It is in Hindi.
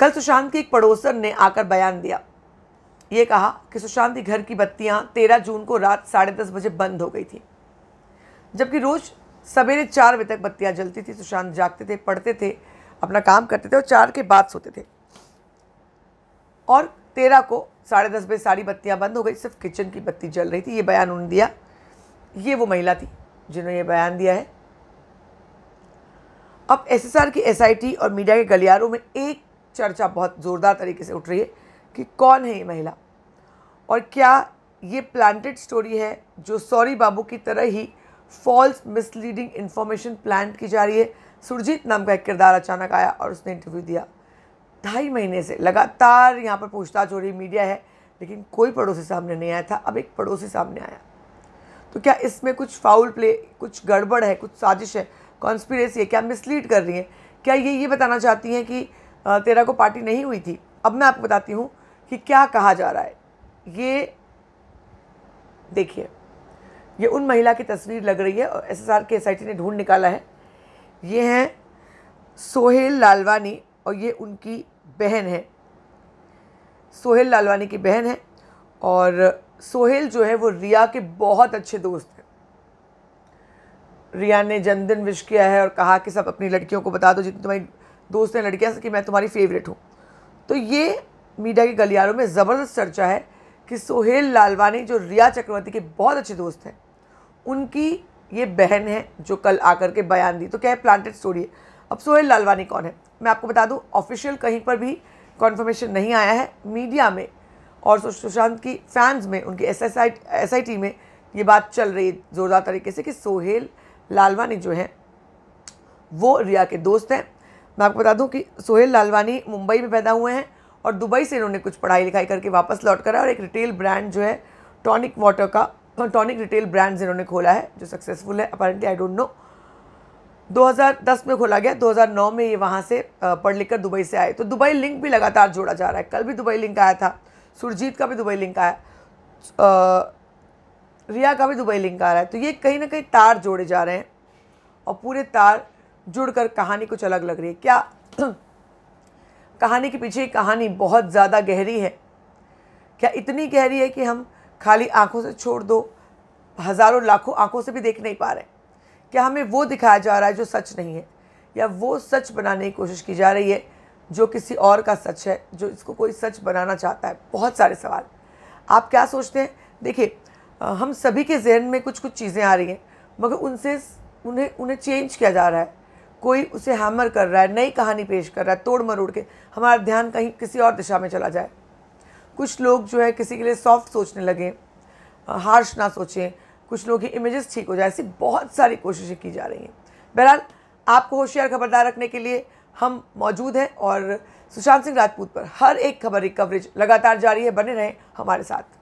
कल सुशांत के एक पड़ोसन ने आकर बयान दिया ये कहा कि सुशांत के घर की बत्तियां तेरह जून को रात साढ़े दस बजे बंद हो गई थी जबकि रोज़ सवेरे चार बजे तक बत्तियां जलती थी सुशांत जागते थे पढ़ते थे अपना काम करते थे और चार के बाद सोते थे और तेरह को साढ़े दस बजे सारी बत्तियाँ बंद हो गई सिर्फ किचन की बत्ती जल रही थी ये बयान उन्होंने दिया ये वो महिला थी जिन्होंने ये बयान दिया है अब एसएसआर की एसआईटी और मीडिया के गलियारों में एक चर्चा बहुत ज़ोरदार तरीके से उठ रही है कि कौन है ये महिला और क्या ये प्लांटेड स्टोरी है जो सॉरी बाबू की तरह ही फॉल्स मिसलीडिंग इन्फॉर्मेशन प्लांट की जा रही है सुरजीत नाम का एक किरदार अचानक आया और उसने इंटरव्यू दिया ढाई महीने से लगातार यहाँ पर पूछताछ हो रही मीडिया है लेकिन कोई पड़ोसी सामने नहीं आया था अब एक पड़ोसी सामने आया तो क्या इसमें कुछ फाउल प्ले कुछ गड़बड़ है कुछ साजिश है कॉन्स्पिरेसी है क्या मिसलीड कर रही है क्या ये ये बताना चाहती हैं कि तेरह को पार्टी नहीं हुई थी अब मैं आपको बताती हूँ कि क्या कहा जा रहा है ये देखिए ये उन महिला की तस्वीर लग रही है और एसएसआर के एसआईटी ने ढूंढ निकाला है ये हैं सोहेल लालवानी और ये उनकी बहन है सोहेल लालवानी की बहन है और सोहेल जो है वो रिया के बहुत अच्छे दोस्त हैं रिया ने जन्मदिन विश किया है और कहा कि सब अपनी लड़कियों को बता दो जितनी तुम्हारी दोस्त ने लड़कियाँ कि मैं तुम्हारी फेवरेट हूँ तो ये मीडिया के गलियारों में ज़बरदस्त चर्चा है कि सोहेल लालवानी जो रिया चक्रवर्ती के बहुत अच्छे दोस्त हैं उनकी ये बहन है जो कल आकर के बयान दी तो क्या है प्लांटेड स्टोरी है अब सोहेल लालवानी कौन है मैं आपको बता दूं ऑफिशियल कहीं पर भी कॉन्फर्मेशन नहीं आया है मीडिया में और सुशांत की फैंस में उनकी एस एस आई में ये बात चल रही है ज़ोरदार तरीके से कि सोहेल लालवानी जो है वो रिया के दोस्त हैं मैं आपको बता दूं कि सोहेल लालवानी मुंबई में पैदा हुए हैं और दुबई से इन्होंने कुछ पढ़ाई लिखाई करके वापस लौट कर और एक रिटेल ब्रांड जो है टॉनिक वाटर का टॉनिक रिटेल ब्रांड्स इन्होंने खोला है जो सक्सेसफुल है अपेरेंटली आई डोंट नो 2010 में खोला गया 2009 में ये वहाँ से पढ़ लिख कर दुबई से आए तो दुबई लिंक भी लगातार जोड़ा जा रहा है कल भी दुबई लिंक आया था सुरजीत का भी दुबई लिंक आया रिया का भी दुबई लिंक आ रहा है तो ये कहीं ना कहीं तार जोड़े जा रहे हैं और पूरे तार जुड़कर कहानी कुछ अलग लग रही है क्या कहानी के पीछे कहानी बहुत ज़्यादा गहरी है क्या इतनी गहरी है कि हम खाली आंखों से छोड़ दो हज़ारों लाखों आंखों से भी देख नहीं पा रहे क्या हमें वो दिखाया जा रहा है जो सच नहीं है या वो सच बनाने की कोशिश की जा रही है जो किसी और का सच है जो इसको कोई सच बनाना चाहता है बहुत सारे सवाल आप क्या सोचते हैं देखिए हम सभी के जहन में कुछ कुछ चीज़ें आ रही हैं मगर उनसे उन्हें उन्हें चेंज किया जा रहा है कोई उसे हैमर कर रहा है नई कहानी पेश कर रहा है तोड़ मरोड़ के हमारा ध्यान कहीं किसी और दिशा में चला जाए कुछ लोग जो है किसी के लिए सॉफ्ट सोचने लगे हार्श ना सोचें कुछ लोग की इमेजेस ठीक हो जाए ऐसी बहुत सारी कोशिशें की जा रही हैं बहरहाल आपको होशियार खबरदार रखने के लिए हम मौजूद हैं और सुशांत सिंह राजपूत पर हर एक खबर की कवरेज लगातार जारी है बने रहें हमारे साथ